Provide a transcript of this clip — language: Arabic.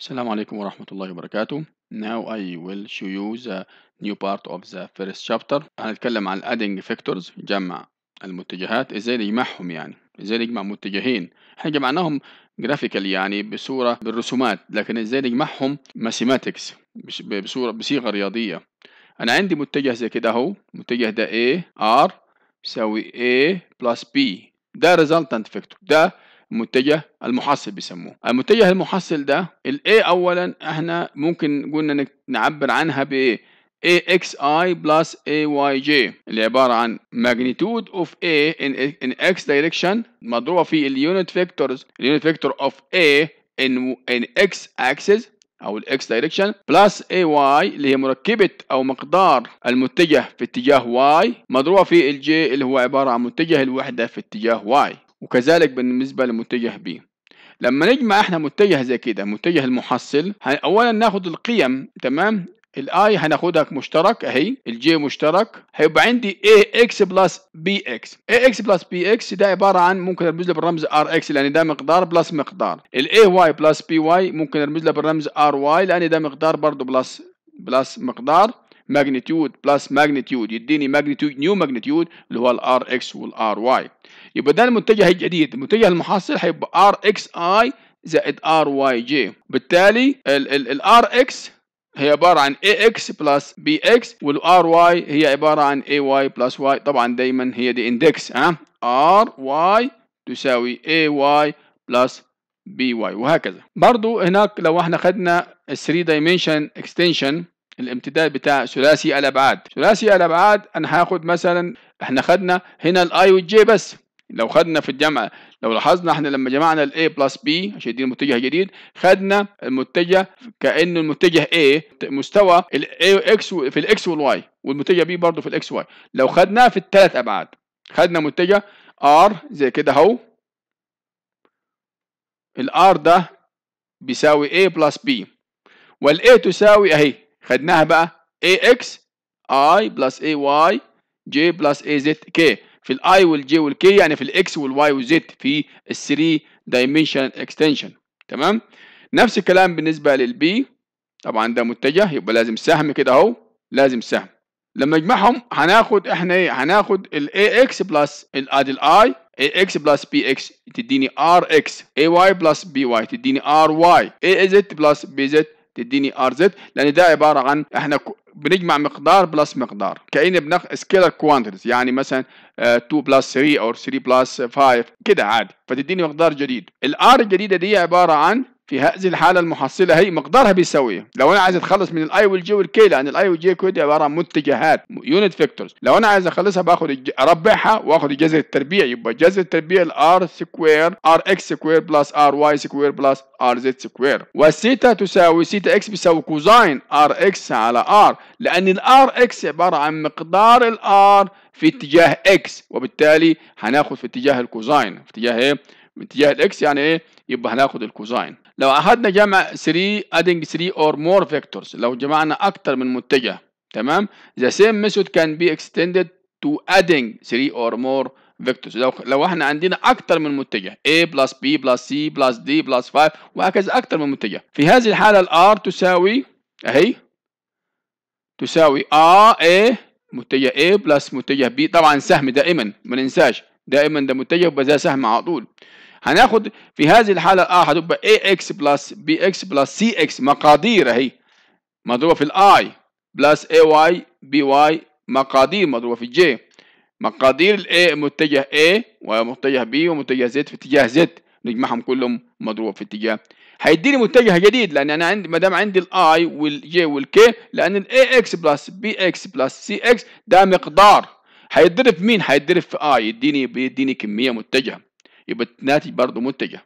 السلام عليكم ورحمة الله وبركاته Now I will show you the new part of the first chapter. هنتكلم عن adding factors جمع المتجهات ازاي نجمعهم يعني ازاي نجمع متجهين احنا جمعناهم جرافيكال يعني بصورة بالرسومات لكن ازاي نجمعهم ماثيماتكس بصورة بصيغة رياضية انا عندي متجه زي كده اهو المتجه ده A R يساوي A plus B ده resultant factor ده متجه المحصل بيسموه المتجه المحصل ده الاي اولا احنا ممكن قلنا نعبر عنها بـ AXI plus AYJ اللي عبارة عن magnitude of A in, in X direction مضروبة في اليونت فيكتورز اليونت فيكتور of A in, in X axis أو X direction plus AY اللي هي مركبة أو مقدار المتجه في اتجاه Y مضروبة في J اللي هو عبارة عن متجه الوحدة في اتجاه Y وكذلك بالنسبة لمتجه ب لما نجمع احنا متجه زي كده متجه المحصل اولا ناخد القيم تمام الاي هناخدها مشترك اهي الجي مشترك هيبقى عندي اي اكس بلس بي اكس اي اكس بلس بي اكس ده عباره عن ممكن ارمز له بالرمز ار اكس لان ده مقدار بلس مقدار الاي واي بلس بي واي ممكن ارمز له بالرمز ار واي لان ده مقدار برضه بلس بلس مقدار ماجنتيود بلس ماجنتيود يديني ماجنتيود نيو ماجنتيود اللي هو الار اكس والار واي يبقى ده المتجه الجديد المتجه المحصل هيبقى ار اكس اي زائد ار واي جي بالتالي الار اكس هي عبارة عن اكس بلس اكس والار واي هي عبارة عن واي بلس واي طبعا دايما هي دي اندكس ها ار واي تساوي واي بلس واي وهكذا برضو هناك لو احنا خدنا 3 dimension extension الامتداد بتاع ثلاثي الابعاد ثلاثي الابعاد انا هاخد مثلا احنا خدنا هنا الاي والجي بس لو خدنا في الجمع لو لاحظنا احنا لما جمعنا الاي بلس بي عشان دي متجه جديد خدنا المتجه كانه المتجه A مستوى الاي اكس في الاكس والواي والمتجه B برضه في الاكس Y لو خدناه في الثلاث ابعاد خدنا متجه R زي كده اهو R ده بيساوي A بلس B A تساوي اهي خدناها بقى اكس اي بلس واي جي بلس كي في الاي والجي والكي يعني في الاكس والواي والزد في الثري 3 دايمنشن اكستنشن تمام نفس الكلام بالنسبه للبي طبعا ده متجه يبقى لازم سهم كده اهو لازم سهم لما نجمعهم هناخد احنا ايه هناخد الاي اكس بلس ادي الاي اي اكس بلس بي اكس تديني ار اكس اي واي بلس بي واي تديني ار واي اي زد بلس بي زد تديني ار زد لان ده عباره عن احنا بنجمع مقدار بلس مقدار كأن بناخد سكيلر كوانتيتيز يعني مثلا 2 بلس 3 او 3 بلس 5 كده عادي فتديني مقدار جديد الار الجديده دي عباره عن في هذه الحالة المحصلة هي مقدارها بيساوي لو أنا عايز أتخلص من الأي والجي والكي لأن الأي والجي كود عبارة عن متجهات يونت فيكتورز لو أنا عايز أخلصها باخد الج... أربعها وآخد الجذر التربيع يبقى الجذر التربيع الآر سكوير آر إكس سكوير بلس آر واي سكوير بلس آر زد سكوير والسيتا تساوي سيتا إكس بيساوي كوزاين آر إكس على آر لأن الآر إكس عبارة عن مقدار الآر في اتجاه إكس وبالتالي هناخد في اتجاه الكوزاين في اتجاه إيه؟ في اتجاه الإكس يعني إيه؟ يبقى هناخد الكوزاين لو أخذنا جمع 3 adding 3 or more vectors لو جمعنا أكتر من متجه تمام the same method can be extended to adding 3 or more vectors لو لو احنا عندنا أكتر من متجه A plus B plus C plus D plus 5 وهكذا أكتر من متجه في هذه الحالة الـ R تساوي أهي تساوي A A متجه A plus متجه B طبعا سهم دائما ما ننساش دائما ده متجه يبقى سهم على طول هناخد في هذه الحاله اه هتبقى اي اكس بلس بي اكس بلس سي اكس مقادير اهي مضروبه في الاي بلس اي واي بي واي مقادير مضروبه في الجي مقادير الاي متجه A ومتجه B ومتجه Z في اتجاه Z نجمعهم كلهم مضروب في اتجاه هيديني متجه جديد لان انا عندي ما دام عندي الاي والجي والكي لان الاي اكس بلس بي اكس بلس سي اكس ده مقدار هيتضرب مين هيتضرب في اي يديني بيديني كميه متجهه يبقى الناتج برضه منتجه